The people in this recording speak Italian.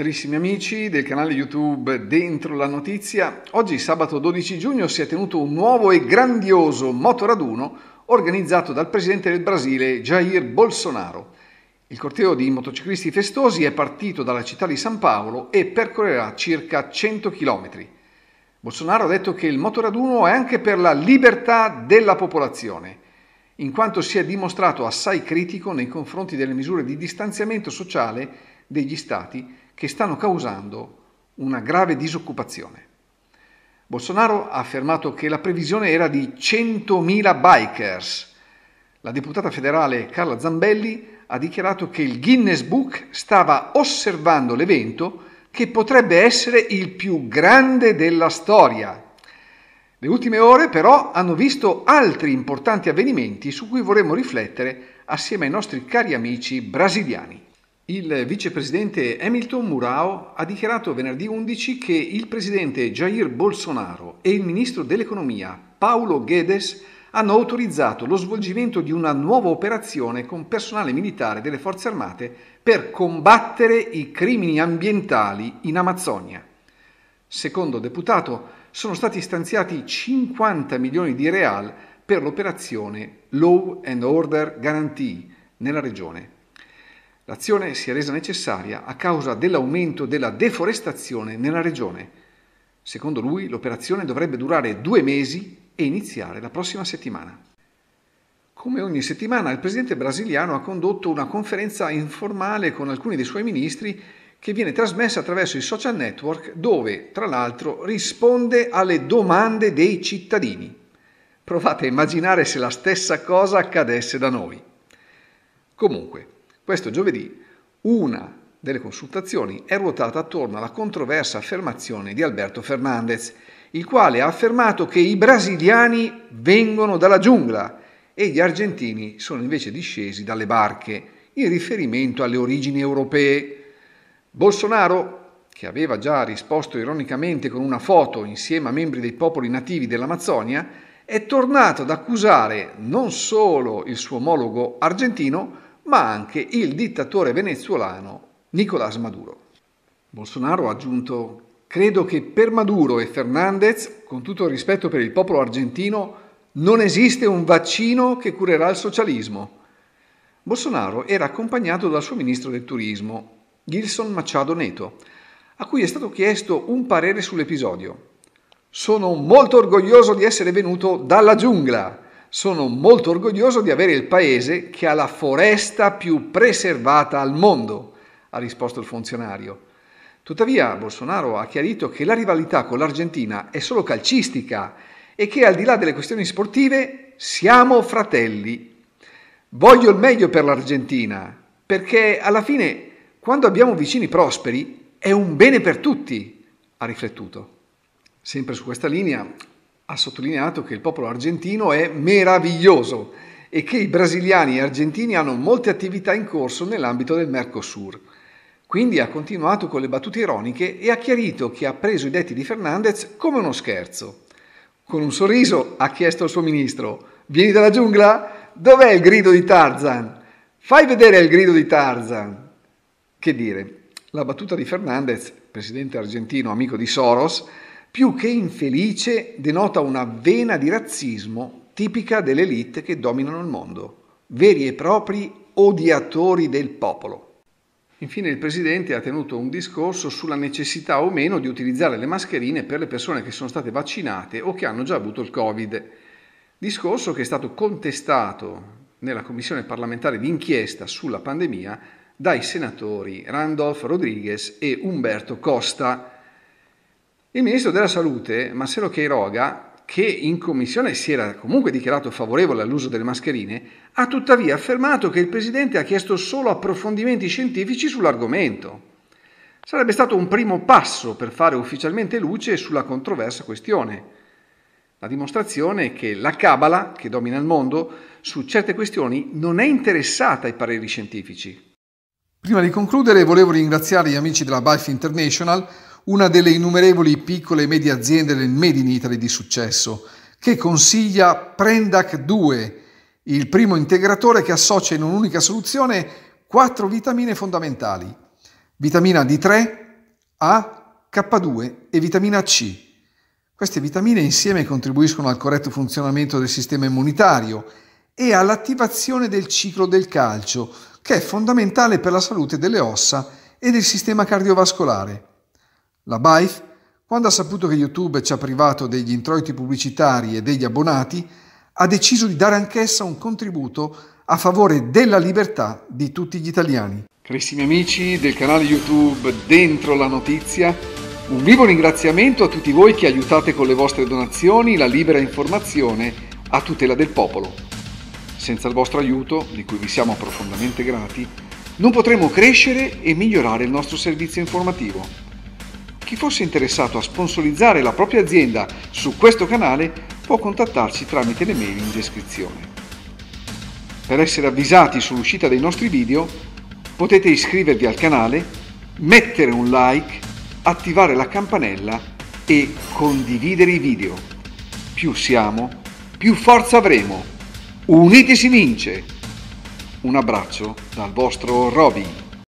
Carissimi amici del canale YouTube Dentro la Notizia, oggi sabato 12 giugno si è tenuto un nuovo e grandioso motoraduno organizzato dal presidente del Brasile Jair Bolsonaro. Il corteo di motociclisti festosi è partito dalla città di San Paolo e percorrerà circa 100 km. Bolsonaro ha detto che il motoraduno è anche per la libertà della popolazione, in quanto si è dimostrato assai critico nei confronti delle misure di distanziamento sociale degli stati che stanno causando una grave disoccupazione. Bolsonaro ha affermato che la previsione era di 100.000 bikers. La deputata federale Carla Zambelli ha dichiarato che il Guinness Book stava osservando l'evento che potrebbe essere il più grande della storia. Le ultime ore però hanno visto altri importanti avvenimenti su cui vorremmo riflettere assieme ai nostri cari amici brasiliani. Il vicepresidente Hamilton Murao ha dichiarato venerdì 11 che il presidente Jair Bolsonaro e il ministro dell'economia Paolo Guedes hanno autorizzato lo svolgimento di una nuova operazione con personale militare delle forze armate per combattere i crimini ambientali in Amazzonia. Secondo deputato, sono stati stanziati 50 milioni di real per l'operazione Law and Order Guarantee nella regione. L'azione si è resa necessaria a causa dell'aumento della deforestazione nella regione. Secondo lui l'operazione dovrebbe durare due mesi e iniziare la prossima settimana. Come ogni settimana il presidente brasiliano ha condotto una conferenza informale con alcuni dei suoi ministri che viene trasmessa attraverso i social network dove, tra l'altro, risponde alle domande dei cittadini. Provate a immaginare se la stessa cosa accadesse da noi. Comunque, questo giovedì una delle consultazioni è ruotata attorno alla controversa affermazione di Alberto Fernandez, il quale ha affermato che i brasiliani vengono dalla giungla e gli argentini sono invece discesi dalle barche, in riferimento alle origini europee. Bolsonaro, che aveva già risposto ironicamente con una foto insieme a membri dei popoli nativi dell'Amazzonia, è tornato ad accusare non solo il suo omologo argentino, ma anche il dittatore venezuelano Nicolás Maduro. Bolsonaro ha aggiunto, credo che per Maduro e Fernandez, con tutto il rispetto per il popolo argentino, non esiste un vaccino che curerà il socialismo. Bolsonaro era accompagnato dal suo ministro del turismo, Gilson Machado Neto, a cui è stato chiesto un parere sull'episodio. Sono molto orgoglioso di essere venuto dalla giungla, sono molto orgoglioso di avere il paese che ha la foresta più preservata al mondo, ha risposto il funzionario. Tuttavia Bolsonaro ha chiarito che la rivalità con l'Argentina è solo calcistica e che al di là delle questioni sportive siamo fratelli. Voglio il meglio per l'Argentina, perché alla fine quando abbiamo vicini prosperi è un bene per tutti, ha riflettuto. Sempre su questa linea, ha sottolineato che il popolo argentino è meraviglioso e che i brasiliani e argentini hanno molte attività in corso nell'ambito del Mercosur. Quindi ha continuato con le battute ironiche e ha chiarito che ha preso i detti di Fernandez come uno scherzo. Con un sorriso ha chiesto al suo ministro: Vieni dalla giungla? Dov'è il grido di Tarzan? Fai vedere il grido di Tarzan. Che dire, la battuta di Fernandez, presidente argentino amico di Soros, più che infelice denota una vena di razzismo tipica delle elite che dominano il mondo, veri e propri odiatori del popolo. Infine il Presidente ha tenuto un discorso sulla necessità o meno di utilizzare le mascherine per le persone che sono state vaccinate o che hanno già avuto il Covid. Discorso che è stato contestato nella Commissione parlamentare d'inchiesta sulla pandemia dai senatori Randolph Rodriguez e Umberto Costa. Il ministro della salute, Marcello Cheiroga, che in commissione si era comunque dichiarato favorevole all'uso delle mascherine, ha tuttavia affermato che il presidente ha chiesto solo approfondimenti scientifici sull'argomento. Sarebbe stato un primo passo per fare ufficialmente luce sulla controversa questione. La dimostrazione è che la Cabala, che domina il mondo, su certe questioni non è interessata ai pareri scientifici. Prima di concludere volevo ringraziare gli amici della Bife International una delle innumerevoli piccole e medie aziende del Made in Italy di successo, che consiglia Prendac 2, il primo integratore che associa in un'unica soluzione quattro vitamine fondamentali, vitamina D3, A, K2 e vitamina C. Queste vitamine insieme contribuiscono al corretto funzionamento del sistema immunitario e all'attivazione del ciclo del calcio, che è fondamentale per la salute delle ossa e del sistema cardiovascolare. La Baif, quando ha saputo che YouTube ci ha privato degli introiti pubblicitari e degli abbonati, ha deciso di dare anch'essa un contributo a favore della libertà di tutti gli italiani. Carissimi amici del canale YouTube Dentro la Notizia, un vivo ringraziamento a tutti voi che aiutate con le vostre donazioni la libera informazione a tutela del popolo. Senza il vostro aiuto, di cui vi siamo profondamente grati, non potremo crescere e migliorare il nostro servizio informativo chi fosse interessato a sponsorizzare la propria azienda su questo canale può contattarci tramite le mail in descrizione. Per essere avvisati sull'uscita dei nostri video potete iscrivervi al canale, mettere un like, attivare la campanella e condividere i video. Più siamo, più forza avremo. Uniti si vince! Un abbraccio dal vostro Robin.